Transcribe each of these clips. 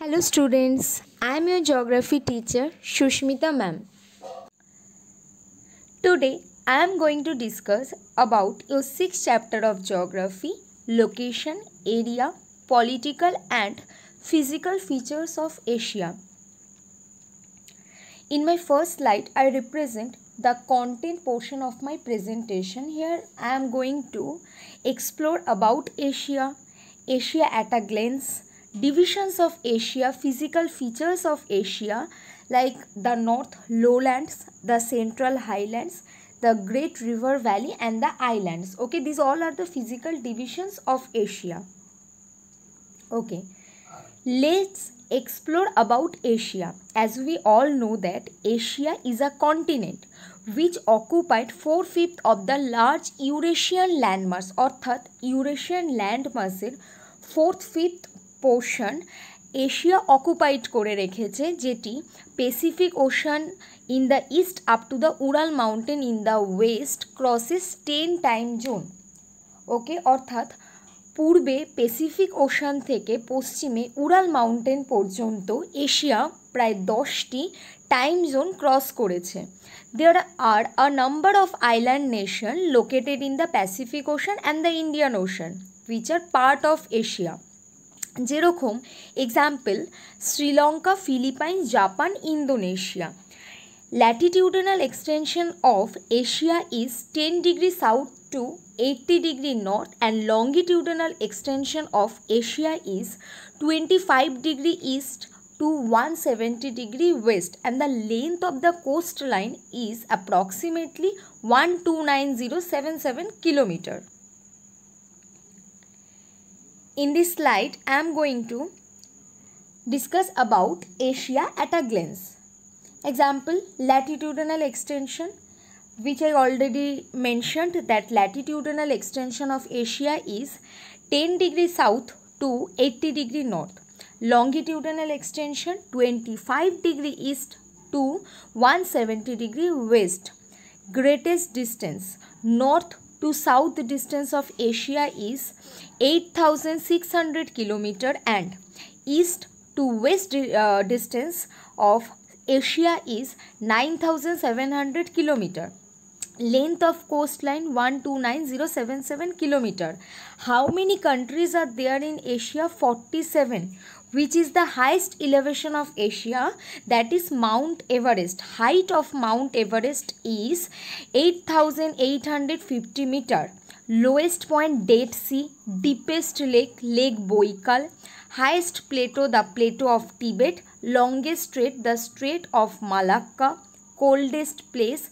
Hello students, I am your geography teacher Shushmita ma'am. Today I am going to discuss about your 6th chapter of geography, location, area, political and physical features of Asia. In my first slide I represent the content portion of my presentation. Here I am going to explore about Asia, Asia at a glance, divisions of Asia, physical features of Asia like the north lowlands, the central highlands, the great river valley and the islands. Okay, these all are the physical divisions of Asia. Okay, let's explore about Asia. As we all know that Asia is a continent which occupied four-fifth of the large Eurasian landmass অর্থাৎ Eurasian landmass fourth four-fifth. Portion Asia occupied করে রেখেছে যেটি Pacific Ocean in the east up to the Ural mountain in the west crosses ten time zone okay অর্থাৎ পূর্বে Pacific ocean থেকে পশ্চিমে উড়াল mountain পর্যন্ত এশিয়া প্রায় দশটি টাইম জোন ক্রস করেছে there are a number of island nation located in the Pacific Ocean and the Indian Ocean which are part of Asia যেরকম example Sri Lanka Philippine Japan Indonesia latitudinal extension of Asia is ten degree south to eighty degree north and longitudinal extension of Asia is twenty five degree east to 170 degree west and the length of the coastline is approximately 129,077 kilometer. In this slide, I am going to discuss about Asia at a glance. Example, latitudinal extension, which I already mentioned that latitudinal extension of Asia is 10 degree south to 80 degree north. Longitudinal extension 25 degree east to 170 degree west. Greatest distance north to south distance of Asia is 8600 kilometer and east to west uh, distance of Asia is 9700 kilometer length of coastline 129077 kilometer how many countries are there in asia 47 which is the highest elevation of Asia that is Mount Everest. Height of Mount Everest is 8850 meter. Lowest point Dead Sea, deepest lake Lake Baikal, highest plateau the plateau of Tibet, longest strait the Strait of Malacca, coldest place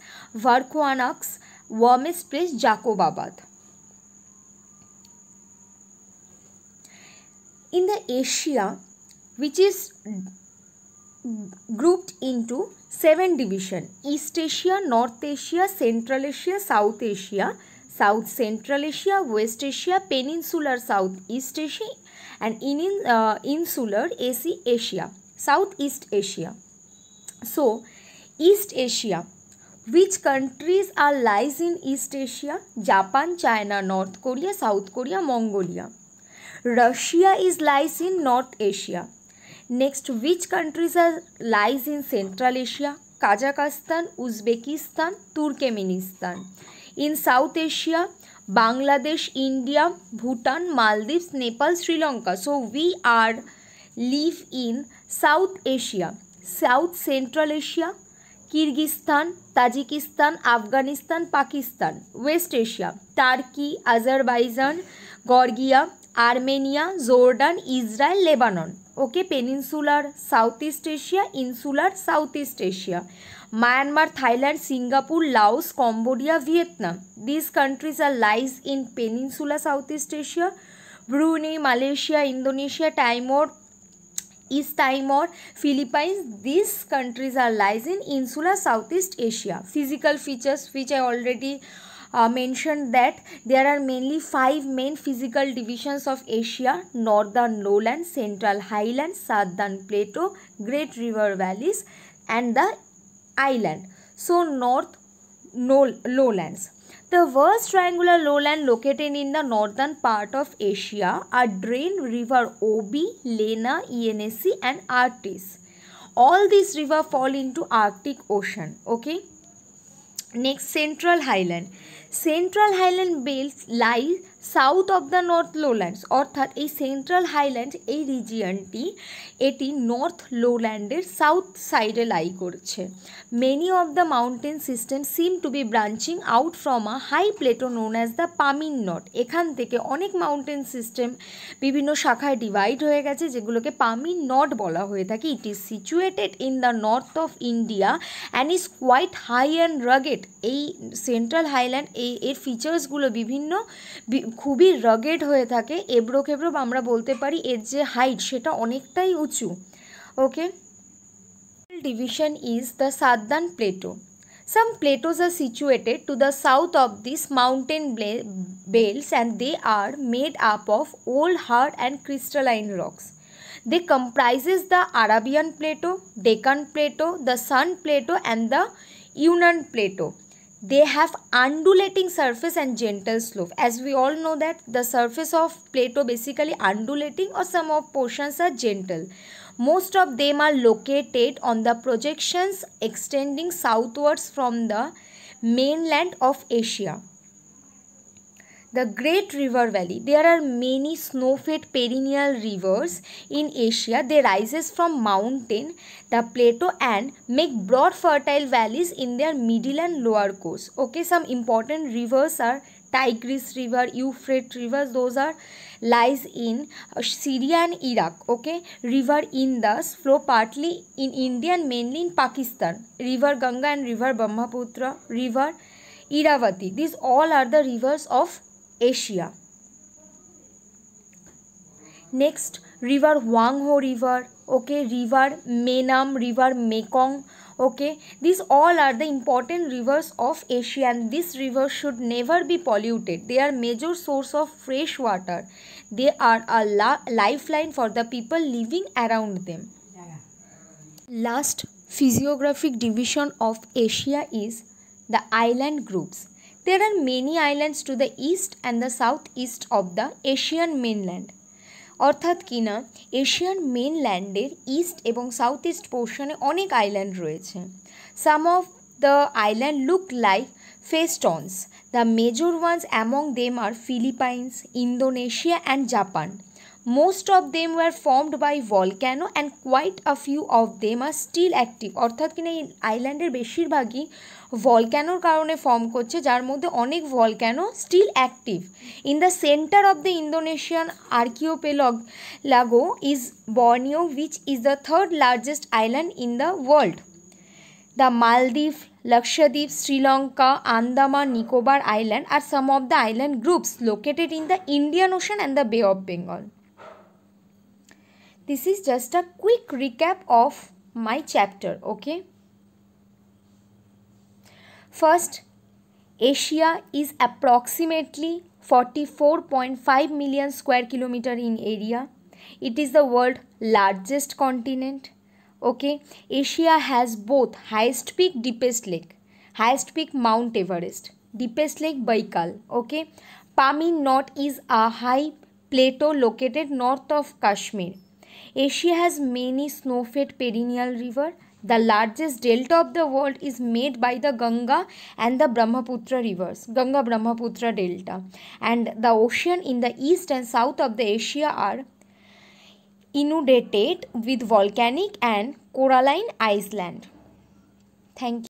Varquanax, warmest place Jacobabad. in the asia which is grouped into seven division East Asia, North Asia, Central Asia, South Asia, South Central Asia, West Asia, Peninsular Southeast Asia and in, uh, Insular AC Asia, Southeast Asia. So, East Asia. Which countries are lies in East Asia? Japan, China, North Korea, South Korea, Mongolia. Russia is lies in North Asia. Next which countries are lies in Central Asia Kazakhstan Uzbekistan Turkmenistan in South Asia Bangladesh India Bhutan Maldives Nepal Sri Lanka so we are live in South Asia South Central Asia Kyrgyzstan Tajikistan Afghanistan Pakistan West Asia Turkey Azerbaijan गर्गिया Armenia Jordan Israel Lebanon okay peninsular South East Asia insular South East Asia Myanmar Thailand Singapore Laos Cambodia Vietnam this countries are lies in peninsular South East Asia Brunei Malaysia Indonesia Timor East Timor Philippines this countries are lies in insular South East Asia physical features which I already Uh, mentioned that there are mainly five main physical divisions of Asia, northern lowland, central highland, southern plateau, great river valleys and the island. So north lowlands. The vast triangular lowland located in the northern part of Asia are drained river Obi, Lena, ENSC and Artis. All these rivers fall into Arctic Ocean. Okay. Next, Central Highland. Central highland belts lie south of the north lowlands অর্থাৎ এই central highland এই রিজিয়নটি এটি north লোল্যান্ডের south সাইডে lie করছে many of the mountain system seem to be branching out from a high plateau known as the Pamir knot এখান থেকে অনেক mountain system বিভিন্ন শাখায় ডিভাইড হয়ে গেছে যেগুলোকে পামিন নট বলা হয়ে থাকে it is situated in the north of India and is quite high and rugged এই সেন্ট্রাল হাইল্যান্ড এই এর ফিচার্সগুলো বিভিন্ন খুবই রগেড হয়ে থাকে এবড়ো খেবড়ো বা আমরা বলতে পারি এর যে হাইট সেটা অনেকটাই উঁচু okay division is the southern plateau some plateaus are situated to the south of this mountain belts and they are made up of old hard and crystalline rocks they comprises the Arabian plateau Deccan plateau the Shan plateau and the Yunnan plateau they have undulating surface and gentle slope as we all know that the surface of plato basically undulating or some of portions are gentle most of them are located on the projections extending southwards from the mainland of asia the Great River Valley. There are many snow-fed perennial rivers in Asia. They rises from mountain, the plateau and make broad fertile valleys in their middle and lower course. Okay, some important rivers are Tigris River, Euphrates River, those are lies in uh, Syria and Iraq. Okay, River Indus flow partly in India and mainly in Pakistan. River Ganga and River Brahmaputra, River Irrawaddy. These all are the rivers of Asia. Next, river Ho River, okay, river Menam, river Mekong, okay. These all are the important rivers of Asia and these rivers should never be polluted. They are major source of fresh water. They are a lifeline for the people living around them. Last physiographic division of Asia is the island groups. There are many islands to the east and the southeast of the Asian mainland. অর্থাৎ কিনা Asian মেনল্যান্ডের east এবং south east পোর্শনে অনেক island রয়েছে some of the island look like festoons the major ones among them are Philippines Indonesia and Japan most of them were formed by can and quite a few of them are still active অর্থাৎ কিনা এই আইল্যান্ডের বেশিরভাগই ভলক্যানোর কারণে form করছে যার মধ্যে অনেক volcano still active in the centre of the Indonesian archipelago লাগো is Borneo which is the third largest island in the world the Maldives Lakshadweep Sri Lanka Andaman Nicobar island are some of the island groups located in the Indian Ocean and the Bay of Bengal this is just a quick recap of my chapter okay first asia is approximately 44.5 million square kilometer in area it is the world largest continent okay asia has both highest peak deepest lake highest peak mount everest deepest lake baikal okay pami knot is a high plateau located north of kashmir Asia has many snow-fed perennial rivers. The largest delta of the world is made by the Ganga and the Brahmaputra rivers, Ganga Brahmaputra delta. And the ocean in the east and south of the Asia are inundated with volcanic and coralline island. Thank you.